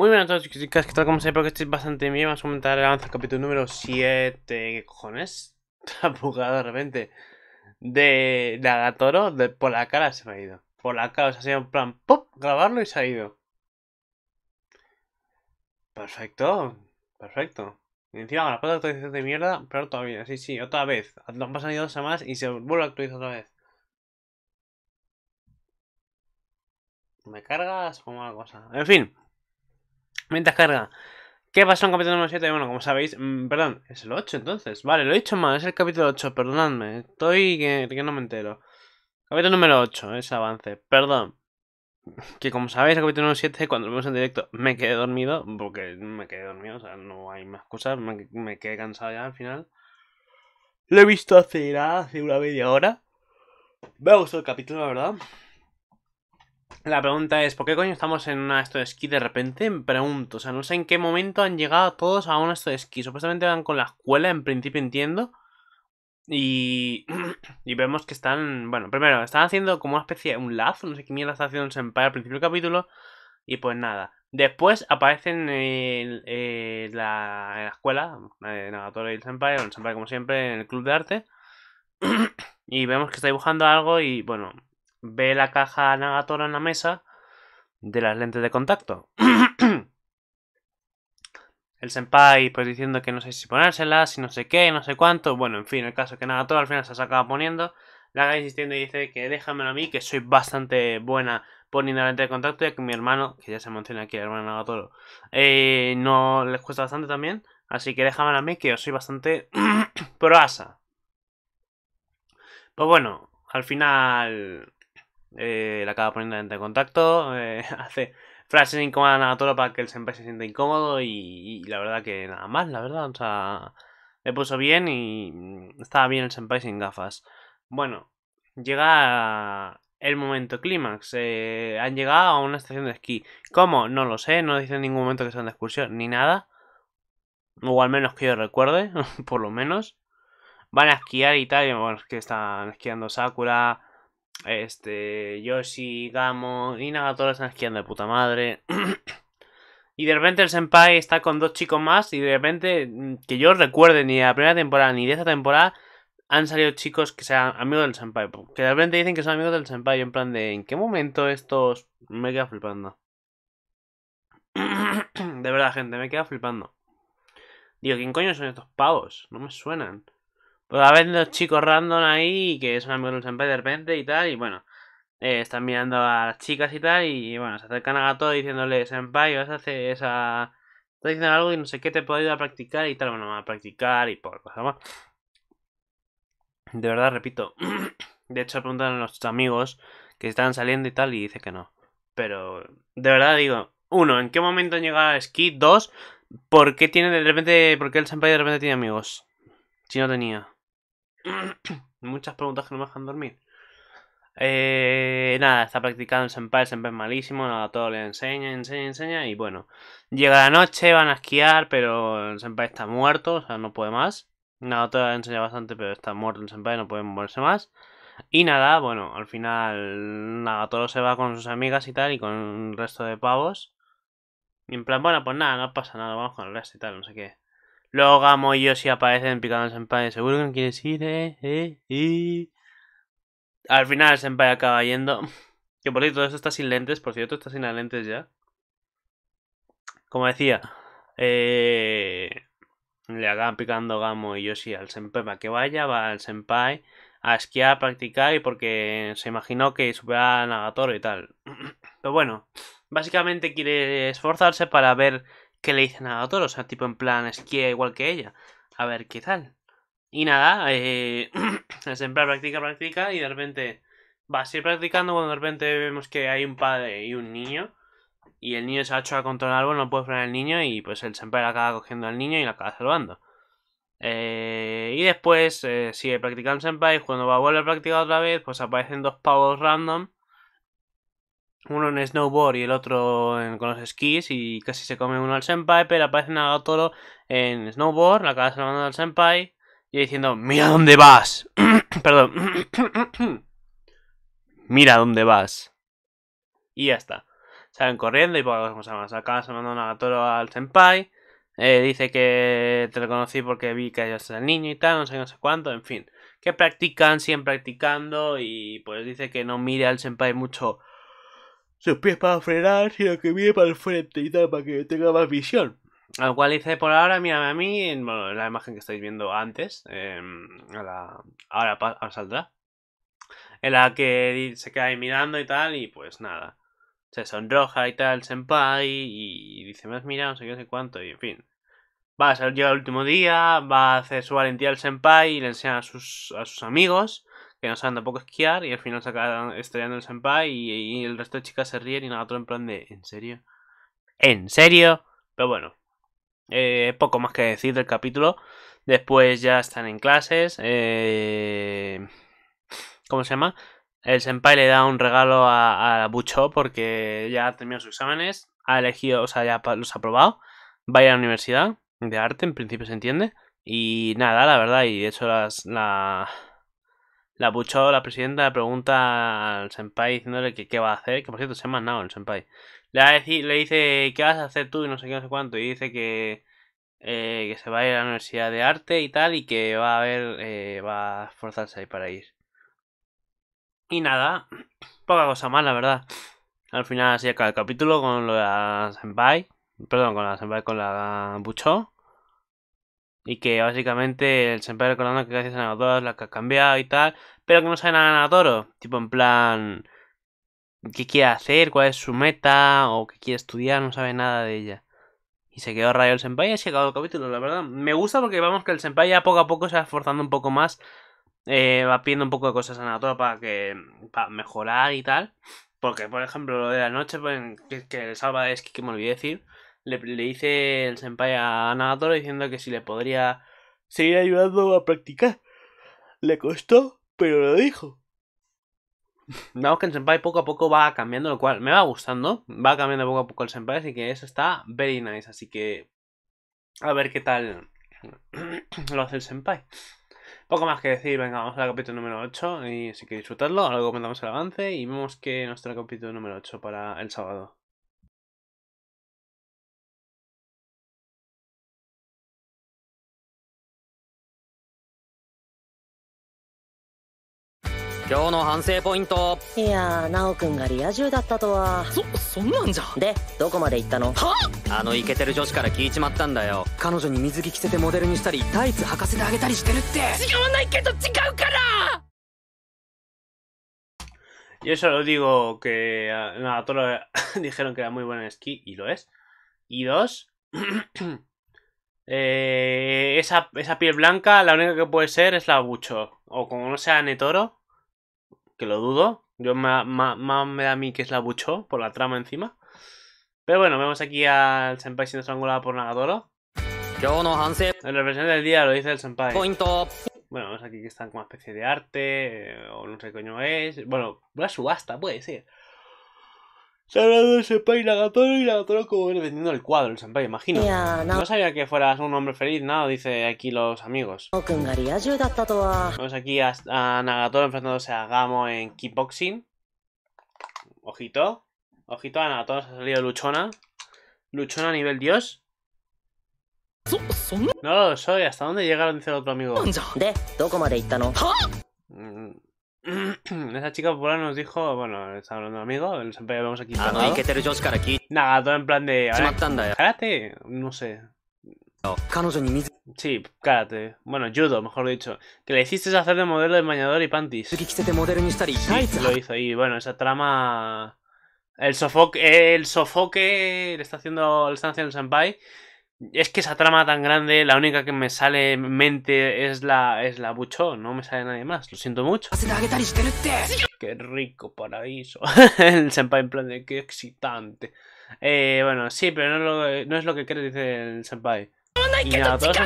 Muy bien a todos chicas, ¿qué tal? ¿Cómo estáis? Espero que estéis bastante bien Vamos a comentar el avance del capítulo número 7 ¿Qué cojones? Está bugado de repente De Agatoro, de, Por la cara se me ha ido Por la cara, o sea, ha sido en plan ¡Pop! Grabarlo y se ha ido Perfecto Perfecto y encima con la puta actualización de mierda Pero todavía, sí, sí, otra vez Han pasado dos semanas y se vuelve a actualizar otra vez ¿Me cargas o la cosa? En fin Mientras carga. ¿Qué pasó en capítulo número 7? Bueno, como sabéis, mm, perdón, es el 8 entonces. Vale, lo he dicho mal, es el capítulo 8, perdonadme. Estoy que, no me entero. Capítulo número 8, ese avance, perdón. Que como sabéis, el capítulo número 7, cuando lo vemos en directo, me quedé dormido, porque me quedé dormido, o sea, no hay más cosas, me, quedé cansado ya al final. Lo he visto hace, hace una media hora. Me ha gustado el capítulo, la verdad. La pregunta es, ¿por qué coño estamos en una esto de esquí de repente? pregunto, o sea, no sé en qué momento han llegado todos a una esto de esquí. Supuestamente van con la escuela, en principio entiendo. Y, y vemos que están, bueno, primero, están haciendo como una especie de un lazo, no sé qué mierda está haciendo un senpai al principio del capítulo. Y pues nada, después aparecen en, eh, la, escuela, en eh, y el senpai, o el como siempre, en el club de arte. Y vemos que está dibujando algo y bueno, ve la caja Nagatoro en la mesa de las lentes de contacto. el senpai pues diciendo que no sé si ponérselas, si no sé qué, no sé cuánto. Bueno, en fin, el caso es que Nagatoro al final se las acaba poniendo. La haga insistiendo y dice que déjamelo a mí, que soy bastante buena poniendo la lente de contacto, ya que mi hermano, que ya se menciona aquí, el hermano Nagatoro, eh, no les cuesta bastante también. Así que déjamelo a mí, que yo soy bastante proasa. Pues bueno, al final eh, la acaba poniendo en contacto, eh, hace frases incómodas a para que el senpai se sienta incómodo y, la verdad que nada más, la verdad, o sea, le puso bien y mm, estaba bien el senpai sin gafas. Bueno, llega el momento clímax, eh, han llegado a una estación de esquí. ¿Cómo? No lo sé, no dicen en ningún momento que sean de excursión, ni nada. O al menos que yo recuerde, por lo menos. Van a esquiar y tal, bueno, es que están esquiando Sakura, este, Yoshi, Gamo y Nagatora están esquiando de puta madre. y de repente el senpai está con dos chicos más y de repente, mm, que yo recuerde ni de la primera temporada ni de esta temporada, han salido chicos que sean amigos del senpai. Que de repente dicen que son amigos del senpai. En plan de, ¿en qué momento estos...? Me queda flipando. de verdad, gente, me queda flipando. Digo, ¿quién coño son estos pavos? No me suenan. Pues a ver los chicos random ahí que son amigos de senpai de repente y tal, y bueno, eh, están mirando a las chicas y tal, y, bueno, se acercan a Gato diciéndole, senpai, vas a hacer esa... diciendo algo y no sé qué te puedo ayudar a practicar y tal, bueno, a practicar y por cosas más. De verdad, repito, de hecho preguntan a los amigos que están saliendo y tal, y dice que no. Pero, de verdad digo, uno, ¿en qué momento llega Skid? Dos, ¿por qué tiene de repente, por qué el senpai de repente tiene amigos? Si no tenía. Muchas preguntas que no me dejan dormir. Eh, nada, está practicando el senpai, el senpai es malísimo, nada, todo le enseña, enseña, enseña y bueno. Llega la noche, van a esquiar, pero el senpai está muerto, o sea, no puede más. Nada, todo le enseña bastante, pero está muerto el senpai, no puede moverse más. Y nada, bueno, al final Nada, todo se va con sus amigas y tal y con el resto de pavos. Y en plan, bueno, pues nada, no pasa nada, vamos con el resto y tal, no sé qué. Luego Gamo y Yoshi aparecen picando al Senpai. Seguro que no quieres ir, eh, eh, y... Al final el Senpai acaba yendo. Que por cierto, esto está sin lentes. Por cierto, está sin lentes ya. Como decía, eh, le acaban picando Gamo y Yoshi al Senpai para que vaya. Va al Senpai a esquiar, a practicar y porque se imaginó que supera a Nagatoro y tal. Pero bueno, básicamente quiere esforzarse para ver que le dicen a todos, o sea, tipo en plan esquía igual que ella. A ver qué tal. Y nada, el eh, es practica, practica y de repente va a seguir practicando cuando de repente vemos que hay un padre y un niño y el niño se ha hecho a controlar árbol, no puede frenar el niño y pues el senpai la acaba cogiendo al niño y la acaba salvando. Eh, y después si eh, sigue practicando el senpai, cuando va a volver a practicar otra vez, pues aparecen dos pavos random uno en snowboard y el otro con los skis y casi se come uno al senpai, pero aparece Nagatoro en snowboard, la acaba salvando al senpai y diciendo, mira dónde vas. Perdón. mira dónde vas. Y ya está. Salen corriendo y poco más más. Acaba salvando Nagatoro al senpai. Eh, dice que te conocí porque vi que ya el niño y tal, no sé no sé cuánto, en fin. Que practican, siguen practicando y pues dice que no mire al senpai mucho sus pies para frenar, sino que mire para el frente y tal, para que tenga más visión. Al cual dice, por ahora, mírame a mí, en, la imagen que estáis viendo antes, em, a la, ahora, saldrá, en la que se queda ahí mirando y tal, y pues nada, se sonroja y tal, senpai, y, dice, más has mirado, no sé qué, no sé cuánto, y en fin. Va, yo al último día, va a hacer su valentía al senpai y le enseña a sus, a sus amigos, que no saben tampoco esquiar y al final se acaban estrellando el senpai y, el resto de chicas se ríen y Nagato en plan de ¿en serio? ¿en serio? pero bueno eh, poco más que decir del capítulo después ya están en clases eh, ¿cómo se llama? el senpai le da un regalo a, Bucho porque ya ha terminado sus exámenes ha elegido, o sea ya los ha aprobado va a ir a la universidad de arte en principio se entiende y nada, la verdad, y eso las, la, la Bucho, la presidenta, le pregunta al senpai diciéndole que qué va a hacer, que por cierto se ha mandado el senpai. Le, le dice, ¿qué vas a hacer tú? Y no sé qué, no sé cuánto. Y dice que, eh, se va a ir a la Universidad de Arte y tal, y que va a ver, eh, va a esforzarse ahí para ir. Y nada, poca cosa más, la verdad. Al final así acaba el capítulo con lo la senpai, perdón, con la senpai, con la Bucho y que básicamente el Senpai recordando que gracias a Nagatoro es la que ha cambiado y tal, pero que no sabe nada de Nagatoro, tipo en plan qué quiere hacer, cuál es su meta o qué quiere estudiar, no sabe nada de ella. Y se quedó rayo el Senpai y ha llegado el capítulo, la verdad. Me gusta porque vamos que el Senpai ya poco a poco se va esforzando un poco más, eh, va pidiendo un poco de cosas a Nagatoro para que para mejorar y tal. Porque, por ejemplo, lo de la noche, pues, que, el salva es que, que me olvidé decir, le, dice el senpai a Nagatoro diciendo que si le podría seguir ayudando a practicar. Le costó, pero lo dijo. Vamos que el senpai poco a poco va cambiando, lo cual me va gustando. Va cambiando poco a poco el senpai, así que eso está very nice. Así que a ver qué tal lo hace el senpai. Poco más que decir, venga, vamos al capítulo número 8 y si que disfrutarlo. Luego comentamos el avance y vemos que nuestro capítulo número 8 para el sábado. 今日の反省ポイントいやー奈くんがリア充だったとはそそんなんじゃでどこまで行ったのはあのイケてる女子から聞いちまったんだよ彼女に水着着せてモデルにしたりタイツ履かせてあげたりしてるって違わないけど違うから Yo solo digo que no, a todos dijeron que era muy buena en esquí y lo es. Y dos, eh, esa, esa piel blanca la única que puede ser es la bucho. O como no sea Netoro, que lo dudo. Yo más me da a mí que es la Bucho por la trama encima. Pero bueno, vemos aquí al Senpai siendo estrangulado por Nagatoro. la versión del día lo dice el Senpai. Bueno, vemos aquí que están como una especie de arte, eh, o no sé qué coño es. Bueno, una subasta, puede ser hablado el senpai Nagatoro y Nagatoro como vendiendo el cuadro, el senpai, imagino. No sabía que fueras un hombre feliz, nada, dice aquí los amigos. Vamos aquí a, Nagatoro enfrentándose a Gamo en kickboxing. Ojito. Ojito, a Nagatoro se ha salido luchona. Luchona a nivel dios. No lo soy, ¿hasta dónde llegaron? Dice el otro amigo. ¿De? ¿Dónde Esa chica popular nos dijo, bueno, está hablando de amigo, siempre vemos aquí. Ah, no, que tener aquí Nada, todo en plan de. Karate, no sé. Sí, karate. Bueno, judo, mejor dicho. Que le hiciste hacer de modelo de bañador y panties. Sí, lo hizo. Y bueno, esa trama. El sofoque. El sofoque. Le está haciendo. el están senpai. Es que esa trama tan grande, la única que me sale en mente es la, es la bucho, no me sale nadie más, lo siento mucho. ¡Qué rico paraíso! el senpai en plan de qué excitante. Eh, bueno, sí, pero no, es lo que quiere, dice el senpai. Y nada, todos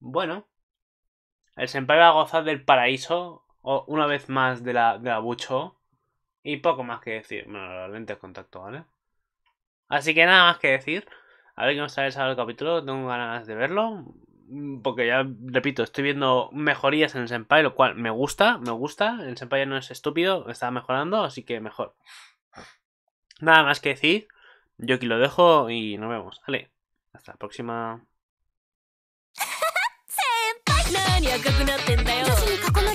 Bueno, el senpai va a gozar del paraíso, o una vez más de la, de Bucho, y poco más que decir. Bueno, lentes de contacto, ¿vale? Así que nada más que decir. A ver qué nos trae el capítulo, tengo ganas de verlo. Mm, porque ya, repito, estoy viendo mejorías en el Senpai, lo cual me gusta, me gusta. El Senpai no es estúpido, está mejorando, así que mejor. Nada más que decir. Yo aquí lo dejo y nos vemos. Vale, hasta la próxima.